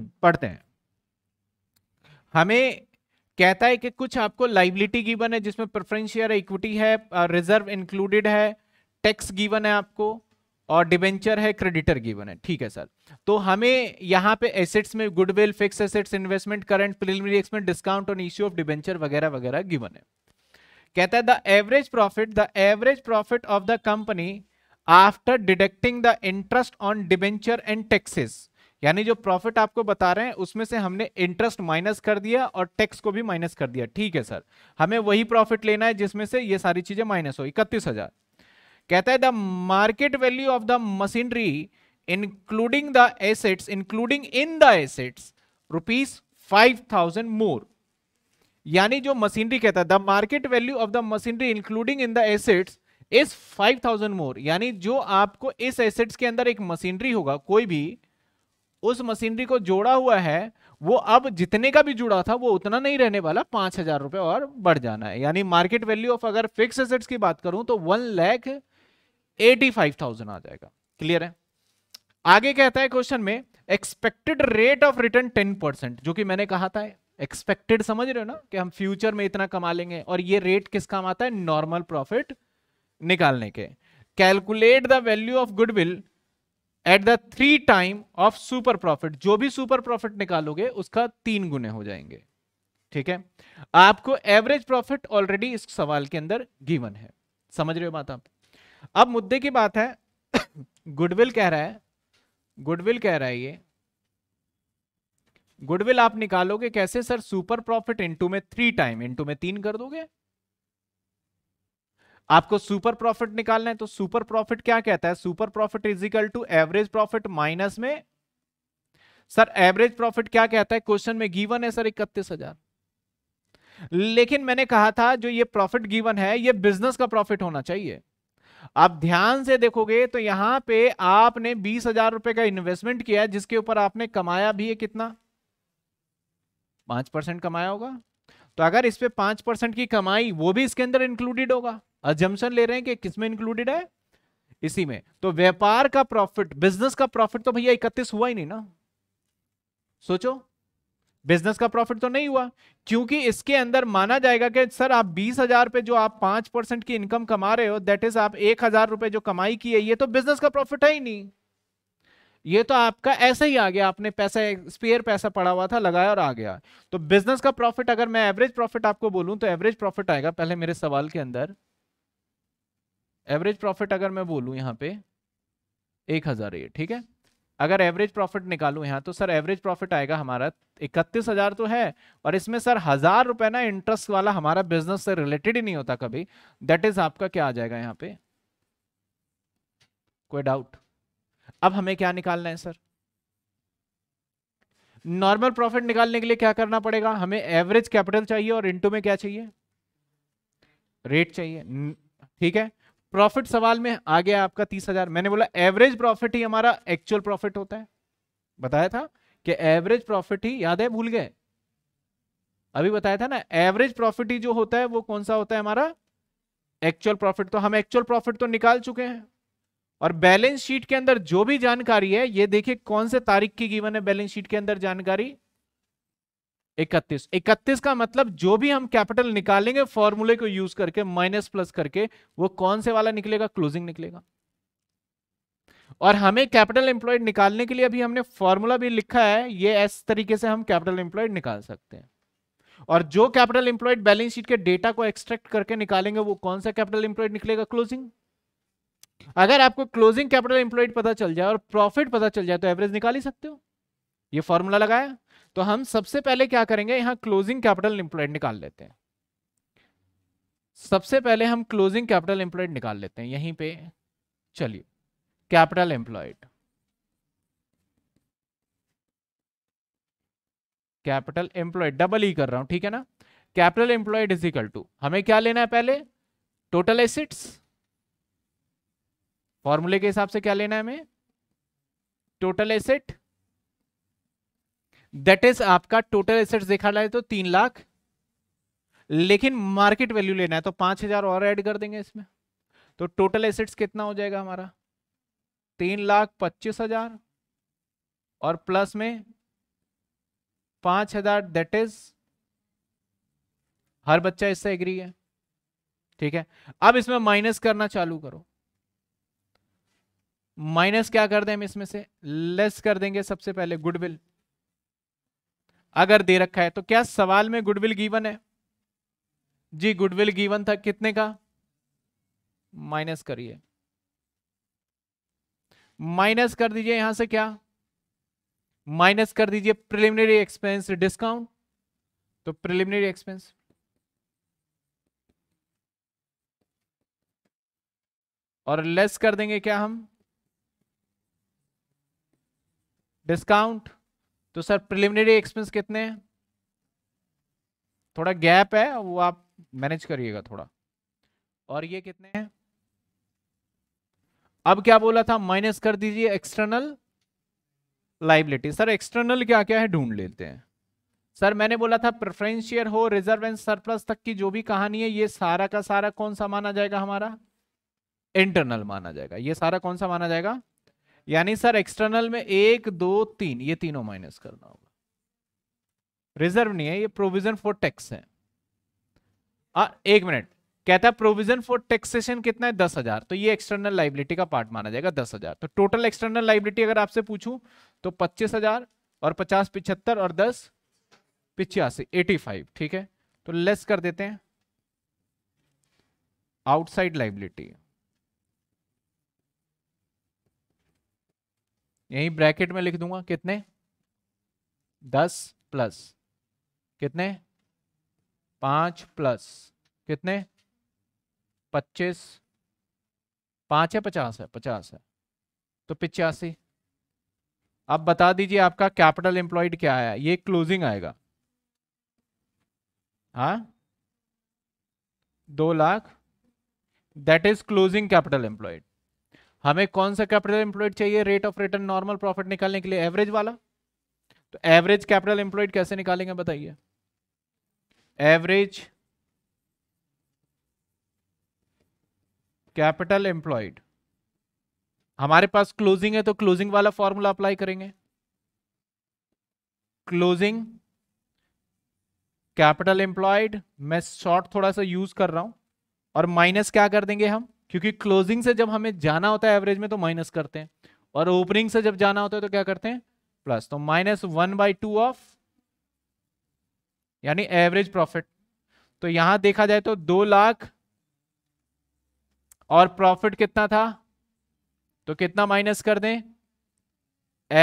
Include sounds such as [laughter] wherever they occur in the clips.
[clears throat] पढ़ते हैं हमें कहता है कि कुछ आपको लाइबिलिटी गिवन है जिसमें प्रेफरेंशियर इक्विटी है रिजर्व इंक्लूडेड है टैक्स गिवन है आपको और डिबेंचर है क्रेडिटर गिवन है ठीक है सर तो हमें यहाँ पे एसेट्स में goodwill fix assets investment current preliminary expense discount on issue of debenture वगैरह वगैरह गिवन है कहता है the average profit the average profit of the company after deducting the interest on debenture and taxes यानी जो profit आपको बता रहे हैं उसमें से हमने इंटरेस्ट माइनस कर दिया और टैक्स को भी माइनस कर दिया ठीक है सर हमें वही प्रॉफिट लेना है जिसमें से ये सारी चीजें माइनस हो इकतीस हजार कहता है the market value of the machinery including the assets including in the assets rupees five thousand more यानी जो मशीनरी कहता है the market value of the machinery including in the assets is five thousand more यानी जो आपको इस assets के अंदर एक मशीनरी होगा कोई भी उस मशीनरी को जोड़ा हुआ है वो अब जितने का भी जुड़ा था वो उतना नहीं रहने वाला पांच हजार रुपए और बढ़ जाना है यानी मार्केट वैल्यू ऑफ अगर फिक्स एसेट्स की बात करूं तो one lakh eighty five thousand आ जाएगा क्लियर है आगे कहता है क्वेश्चन में expected rate of return ten percent जो कि मैंने कहा था एक्सपेक्टेड समझ रहे हो ना कि हम फ्यूचर में इतना कमा लेंगे और ये रेट किस काम आता है नॉर्मल प्रॉफिट निकालने के calculate the value of goodwill at the three time of super profit जो भी सुपर प्रॉफिट निकालोगे उसका तीन गुने हो जाएंगे ठीक है आपको एवरेज प्रॉफिट ऑलरेडी इस सवाल के अंदर गिवन है समझ रहे हो बात आप अब मुद्दे की बात है [coughs] गुडविल कह रहा है गुडविल कह रहा है ये गुडविल आप निकालोगे कैसे सर सुपर प्रॉफिट इंटू में थ्री टाइम इंटू में तीन कर दोगे आपको सुपर प्रॉफिट निकालना है तो सुपर प्रॉफिट क्या कहता है super profit is equal to average profit minus में सर एवरेज प्रॉफिट क्या कहता है क्वेश्चन में गिवन है सर इकतीस हजार लेकिन मैंने कहा था जो ये प्रॉफिट गिवन है ये बिजनेस का प्रॉफिट होना चाहिए आप ध्यान से देखोगे तो यहां पे आपने बीस हजार रुपए का इन्वेस्टमेंट किया जिसके ऊपर आपने कमाया भी है कितना पांच परसेंट कमाया होगा तो अगर इस पे पांच परसेंट की कमाई वो भी इसके अंदर इंक्लूडेड होगा अजम्पन ले रहे हैं कि किसमें इंक्लूडेड है इसी में तो व्यापार का प्रॉफिट बिजनेस का प्रॉफिट तो भैया इकतीस हुआ ही नहीं ना सोचो बिजनेस का प्रॉफिट तो नहीं हुआ क्योंकि इसके अंदर माना जाएगा कि सर आप बीस हजार पे जो आप पांच परसेंट की इनकम कमा रहे हो दैट इज आप एक हजार रुपए जो कमाई की है ये तो बिजनेस का प्रॉफिट है ही नहीं ये तो आपका ऐसे ही आ गया आपने पैसा स्पेयर पैसा पड़ा हुआ था लगाया और आ गया तो बिजनेस का प्रॉफिट अगर मैं एवरेज प्रॉफिट आपको बोलूं तो एवरेज प्रॉफिट आएगा पहले मेरे सवाल के अंदर एवरेज प्रॉफिट अगर मैं बोलूँ यहाँ पे एक हज़ार ये ठीक है अगर एवरेज प्रॉफिट निकालूं यहाँ तो सर एवरेज प्रॉफिट आएगा हमारा इकतीस हजार तो है और इसमें सर हजार रुपए ना इंटरेस्ट वाला हमारा बिजनेस से रिलेटेड ही नहीं होता कभी दैट इज आपका क्या आ जाएगा यहाँ पे कोई डाउट अब हमें क्या निकालना है सर नॉर्मल प्रॉफिट निकालने के लिए क्या करना पड़ेगा हमें एवरेज कैपिटल चाहिए और इंटू में क्या चाहिए रेट चाहिए ठीक है प्रॉफिट सवाल में आ गया आपका तीस हजार मैंने बोला एवरेज प्रॉफिट ही हमारा एक्चुअल प्रॉफिट होता है बताया था कि एवरेज प्रॉफिट ही याद है भूल गए अभी बताया था ना एवरेज प्रॉफिट ही जो होता है वो कौन सा होता है हमारा एक्चुअल प्रॉफिट तो हम एक्चुअल प्रॉफिट तो निकाल चुके हैं और बैलेंस शीट के अंदर जो भी जानकारी है ये देखिए कौन से तारीख की गिवन है बैलेंस शीट के अंदर जानकारी इकतीस इकतीस का मतलब जो भी हम कैपिटल निकालेंगे फॉर्मूले को यूज करके माइनस प्लस करके वो कौन से वाला निकलेगा क्लोजिंग निकलेगा और हमें कैपिटल एम्प्लॉयड निकालने के लिए अभी हमने फॉर्मूला भी लिखा है ये इस तरीके से हम कैपिटल एम्प्लॉयड निकाल सकते हैं और जो कैपिटल एम्प्लॉयड बैलेंस शीट के डेटा को एक्सट्रैक्ट करके निकालेंगे वो कौन सा कैपिटल एम्प्लॉयड निकलेगा क्लोजिंग अगर आपको क्लोजिंग कैपिटल एम्प्लॉयड पता चल जाए और प्रॉफिट पता चल जाए तो एवरेज निकाल ही सकते हो ये फॉर्मूला लगाया तो हम सबसे पहले क्या करेंगे यहां क्लोजिंग कैपिटल इंप्लॉयड निकाल लेते हैं सबसे पहले हम क्लोजिंग कैपिटल एम्प्लॉयड निकाल लेते हैं यहीं पे चलिए capital employed capital employed double ही कर रहा हूं ठीक है ना capital employed is equal to हमें क्या लेना है पहले टोटल एसिड्स फॉर्मूले के हिसाब से क्या लेना है हमें टोटल एसेट दैट इज आपका टोटल एसेट्स देखा जाए तो तीन लाख लेकिन मार्केट वैल्यू लेना है तो पांच हजार और ऐड कर देंगे इसमें तो टोटल एसेट्स कितना हो जाएगा हमारा तीन लाख पच्चीस हजार और प्लस में पांच हजार दैट इज हर बच्चा इससे एग्री है ठीक है अब इसमें माइनस करना चालू करो माइनस क्या कर दें हम इसमें से लेस कर देंगे सबसे पहले गुडविल अगर दे रखा है तो क्या सवाल में गुडविल गिवन है जी गुडविल गिवन था कितने का माइनस करिए माइनस कर दीजिए यहां से क्या माइनस कर दीजिए प्रिलिमिनरी एक्सपेंस डिस्काउंट तो प्रिलिमिनरी एक्सपेंस और लेस कर देंगे क्या हम डिस्काउंट तो सर प्रिलिमिनरी एक्सपेंस कितने हैं थोड़ा गैप है वो आप मैनेज करिएगा थोड़ा और ये कितने हैं अब क्या बोला था माइनस कर दीजिए एक्सटर्नल लाइबिलिटी सर एक्सटर्नल क्या क्या है ढूंढ लेते हैं सर मैंने बोला था प्रेफरेंस शेयर हो रिजर्व एंड सरप्लस तक की जो भी कहानी है ये सारा का सारा कौन सा माना जाएगा हमारा इंटरनल माना जाएगा ये सारा कौन सा माना जाएगा यानी सर एक्सटर्नल में एक दो तीन ये तीनों माइनस करना होगा रिजर्व नहीं है ये प्रोविजन फॉर टैक्स है आ, एक मिनट कहता है प्रोविजन फॉर टैक्सेशन कितना है दस हजार तो ये एक्सटर्नल लाइबिलिटी का पार्ट माना जाएगा दस हजार तो टोटल एक्सटर्नल लाइबिलिटी अगर आपसे पूछूं तो पच्चीस हजार और पचास पिछहत्तर और दस पिछयासी एटी फाइव ठीक है तो लेस कर देते हैं आउटसाइड लाइबिलिटी यही ब्रैकेट में लिख दूंगा कितने दस प्लस कितने पांच प्लस कितने पच्चीस पांच है पचास है पचास है तो पिचासी अब बता दीजिए आपका कैपिटल एम्प्लॉयड क्या आया ये क्लोजिंग आएगा हा दो lakh that is closing capital employed हमें कौन सा कैपिटल एम्प्लॉयड चाहिए rate of return normal profit निकालने के लिए एवरेज वाला तो एवरेज कैपिटल एम्प्लॉयड कैसे निकालेंगे बताइए एवरेज कैपिटल एम्प्लॉयड हमारे पास क्लोजिंग है तो क्लोजिंग वाला फॉर्मूला अप्लाई करेंगे क्लोजिंग कैपिटल एम्प्लॉयड मैं शॉर्ट थोड़ा सा यूज कर रहा हूं और माइनस क्या कर देंगे हम क्योंकि क्लोजिंग से जब हमें जाना होता है एवरेज में तो माइनस करते हैं और ओपनिंग से जब जाना होता है तो क्या करते हैं प्लस तो minus one by two of यानी एवरेज प्रॉफिट तो यहां देखा जाए तो दो लाख और प्रॉफिट कितना था तो कितना माइनस कर दें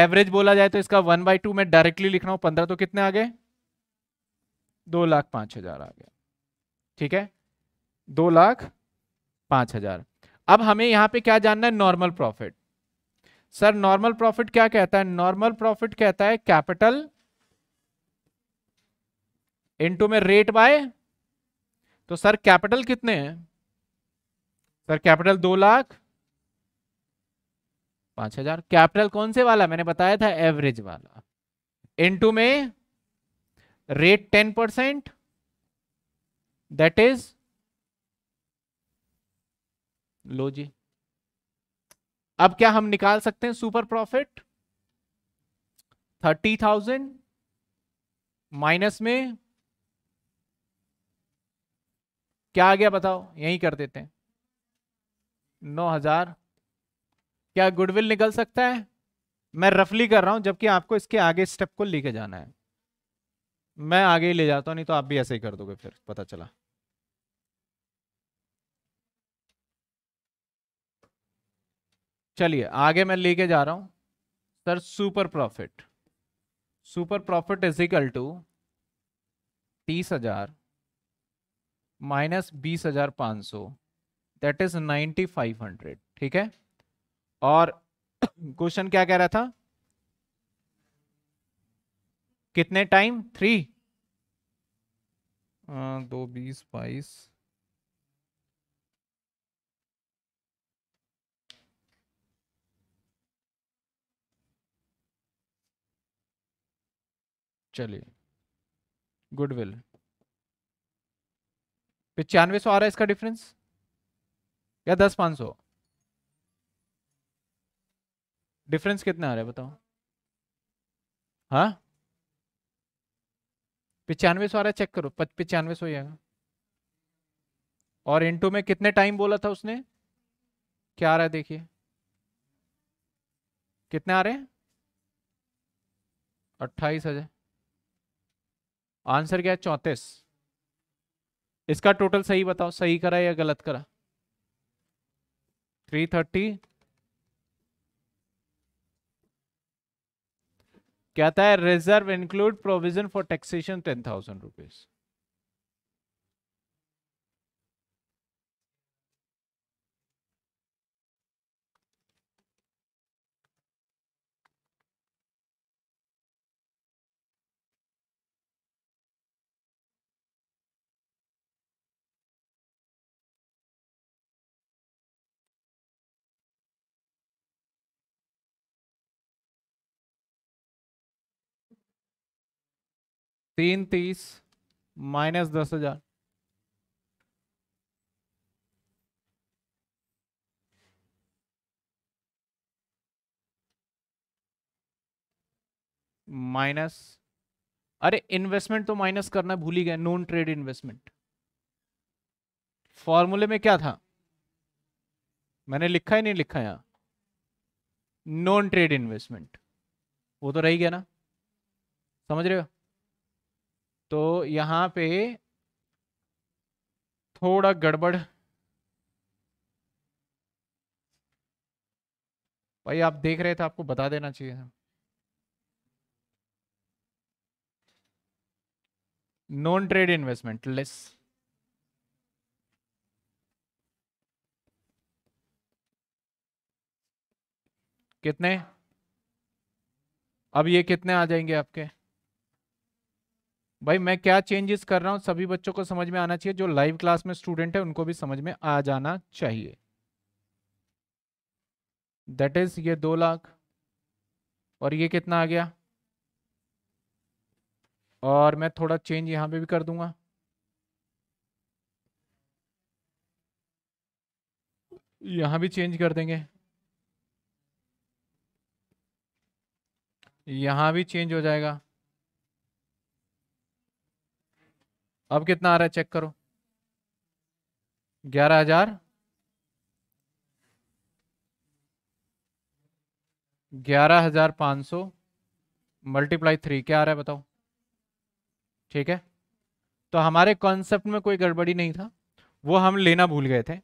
एवरेज बोला जाए तो इसका वन बाई टू मैं डायरेक्टली लिख रहा हूं पंद्रह तो कितने आ गए दो लाख पांच हजार आ गया ठीक है दो लाख पांच हजार अब हमें यहां पे क्या जानना है normal profit sir normal profit क्या कहता है नॉर्मल प्रॉफिट कहता है कैपिटल इनटू में रेट बाय तो सर कैपिटल कितने हैं सर कैपिटल दो लाख पांच हजार कैपिटल कौन से वाला मैंने बताया था एवरेज वाला इनटू में rate ten percent that is लो जी अब क्या हम निकाल सकते हैं super profit thirty thousand minus में क्या आ गया बताओ यही कर देते हैं नौ हजार क्या गुडविल निकल सकता है मैं रफली कर रहा हूं जबकि आपको इसके आगे स्टेप को लेके जाना है मैं आगे ही ले जाता हूं नहीं तो आप भी ऐसे ही कर दोगे फिर पता चला चलिए आगे मैं लेके जा रहा हूं sir super profit super profit is equal to तीस हजार माइनस बीस हजार पाँच सौ that is ninety five hundred ठीक है और क्वेश्चन क्या कह रहा था कितने टाइम थ्री दो बीस बाईस चलिए गुडविल पिचानवे सौ आ रहा है इसका डिफरेंस या दस पांच सौ डिफरेंस कितना आ रहा है बताओ हा पिचानवे सौ आ रहा है चेक करो पिचानवे सौ ही आएगा और इंटू में कितने टाइम बोला था उसने क्या आ रहा है देखिए कितने आ रहे हैं अट्ठाईस हजार आंसर क्या है चौंतीस इसका टोटल सही बताओ सही करा या गलत करा थ्री थर्टी कहता है reserve include provision for taxation ten thousand rupees तीन तीस माइनस दस हजार माइनस अरे इन्वेस्टमेंट तो माइनस करना भूल ही गए नॉन ट्रेड इन्वेस्टमेंट फॉर्मूले में क्या था मैंने लिखा ही नहीं लिखा यहां नॉन ट्रेड इन्वेस्टमेंट वो तो रही गया ना समझ रहे हो तो यहाँ पे थोड़ा गड़बड़ भाई आप देख रहे थे आपको बता देना चाहिए नॉन ट्रेड इन्वेस्टमेंट लेस कितने अब ये कितने आ जाएंगे आपके भाई मैं क्या चेंजेस कर रहा हूँ सभी बच्चों को समझ में आना चाहिए जो लाइव क्लास में स्टूडेंट है उनको भी समझ में आ जाना चाहिए दैट इज ये दो लाख और ये कितना आ गया और मैं थोड़ा चेंज यहाँ पे भी कर दूंगा यहाँ भी चेंज कर देंगे यहाँ भी चेंज हो जाएगा अब कितना आ रहा है चेक करो ग्यारह हजार ग्यारह हजार पांच सौ मल्टीप्लाई थ्री क्या आ रहा है बताओ ठीक है तो हमारे कॉन्सेप्ट में कोई गड़बड़ी नहीं था वो हम लेना भूल गए थे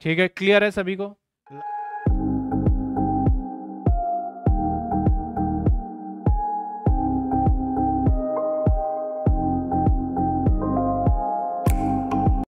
ठीक है क्लियर है सभी को